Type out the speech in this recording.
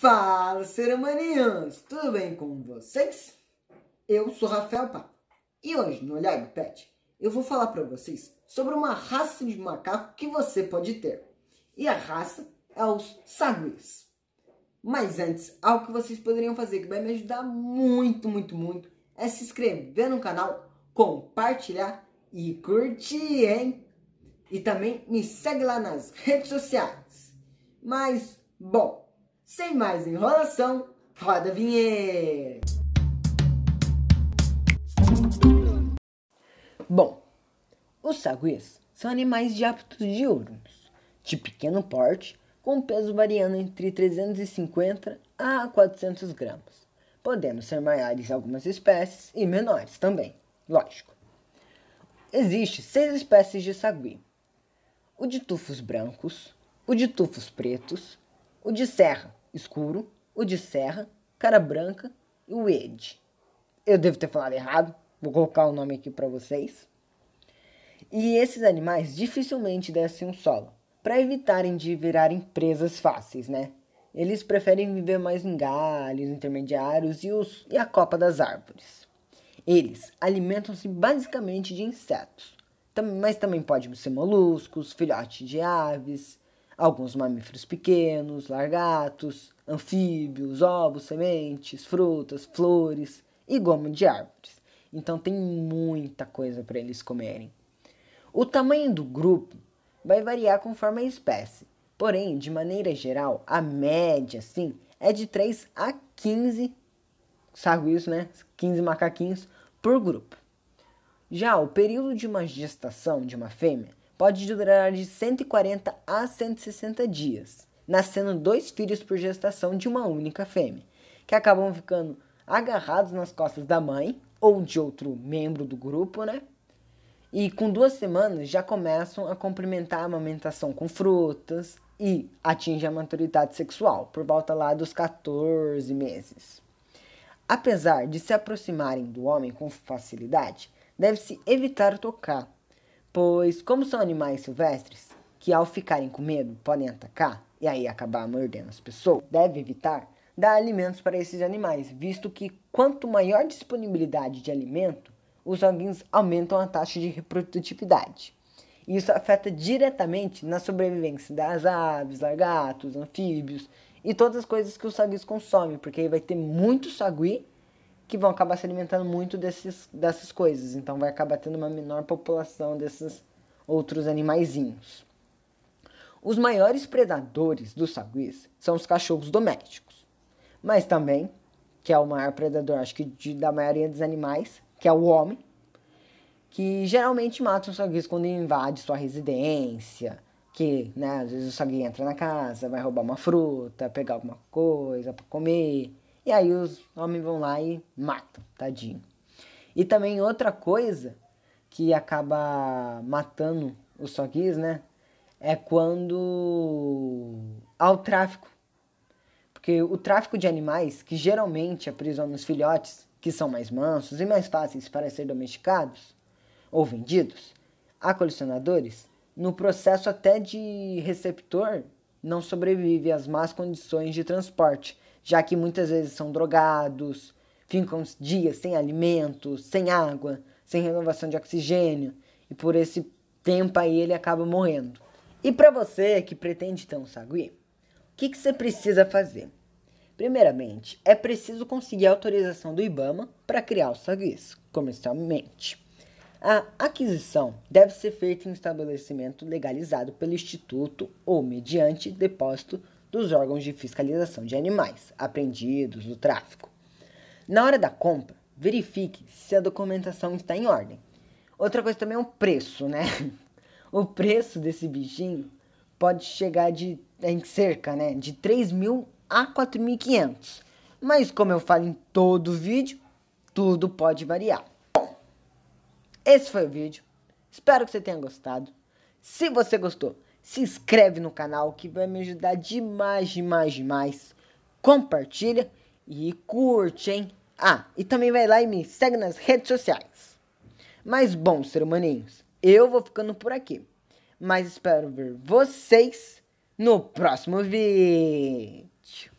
Fala, seramanianos, Tudo bem com vocês? Eu sou Rafael Pá e hoje no Olhar do Pet eu vou falar para vocês sobre uma raça de macaco que você pode ter. E a raça é os saguis. Mas antes, algo que vocês poderiam fazer que vai me ajudar muito, muito, muito é se inscrever no canal, compartilhar e curtir, hein? E também me segue lá nas redes sociais. Mas, bom, sem mais enrolação, roda a vinheta! Bom, os saguis são animais de hábitos diurnos, de pequeno porte, com peso variando entre 350 a 400 gramas, podendo ser maiores algumas espécies e menores também, lógico. Existem seis espécies de sagui: o de tufos brancos, o de tufos pretos, o de serra escuro, o de serra, cara branca e o Ed. Eu devo ter falado errado, vou colocar o nome aqui para vocês. E esses animais dificilmente descem um solo, para evitarem de virarem presas fáceis, né? Eles preferem viver mais em galhos intermediários e, os, e a copa das árvores. Eles alimentam-se basicamente de insetos, mas também pode ser moluscos, filhotes de aves, alguns mamíferos pequenos, largatos, anfíbios, ovos, sementes, frutas, flores e goma de árvores. Então tem muita coisa para eles comerem. O tamanho do grupo vai variar conforme a espécie, porém, de maneira geral, a média sim é de 3 a 15 saguios, né? 15 macaquinhos por grupo. Já o período de uma gestação de uma fêmea pode durar de 140 a 160 dias, nascendo dois filhos por gestação de uma única fêmea, que acabam ficando agarrados nas costas da mãe ou de outro membro do grupo, né? E com duas semanas já começam a complementar a amamentação com frutas e atinge a maturidade sexual, por volta lá dos 14 meses. Apesar de se aproximarem do homem com facilidade, deve-se evitar tocar, pois, como são animais silvestres, que ao ficarem com medo podem atacar e aí acabar mordendo as pessoas, deve evitar dar alimentos para esses animais, visto que quanto maior disponibilidade de alimento, os alguns aumentam a taxa de reprodutividade. Isso afeta diretamente na sobrevivência das aves, lagartos, anfíbios e todas as coisas que os saguis consomem, porque aí vai ter muito sagui que vão acabar se alimentando muito desses, dessas coisas. Então vai acabar tendo uma menor população desses outros animaizinhos. Os maiores predadores dos saguis são os cachorros domésticos, mas também, que é o maior predador, acho que de, da maioria dos animais, que é o homem, que geralmente mata os saguis quando invade sua residência, que, né, às vezes o sagui entra na casa, vai roubar uma fruta, pegar alguma coisa para comer, e aí os homens vão lá e matam, tadinho. E também outra coisa que acaba matando os soguis, né? É quando há o tráfico. Porque o tráfico de animais, que geralmente aprisiona os filhotes, que são mais mansos e mais fáceis para ser domesticados ou vendidos, a colecionadores, no processo até de receptor não sobrevive às más condições de transporte, já que muitas vezes são drogados, ficam dias sem alimento, sem água, sem renovação de oxigênio, e por esse tempo aí ele acaba morrendo. E para você que pretende ter um sagui, o que, que você precisa fazer? Primeiramente, é preciso conseguir a autorização do IBAMA para criar os saguis comercialmente. A aquisição deve ser feita em um estabelecimento legalizado pelo Instituto ou mediante depósito dos órgãos de fiscalização de animais apreendidos do tráfico. Na hora da compra, verifique se a documentação está em ordem. Outra coisa também é o preço, né? O preço desse bichinho pode chegar de em cerca, né, de 3 mil a 4.500. Mas como eu falo em todo vídeo, tudo pode variar. Esse foi o vídeo. Espero que você tenha gostado. Se você gostou, se inscreve no canal que vai me ajudar demais, demais, demais. Compartilha e curte, hein? Ah, e também vai lá e me segue nas redes sociais. Mas bom, ser humaninhos, eu vou ficando por aqui. Mas espero ver vocês no próximo vídeo.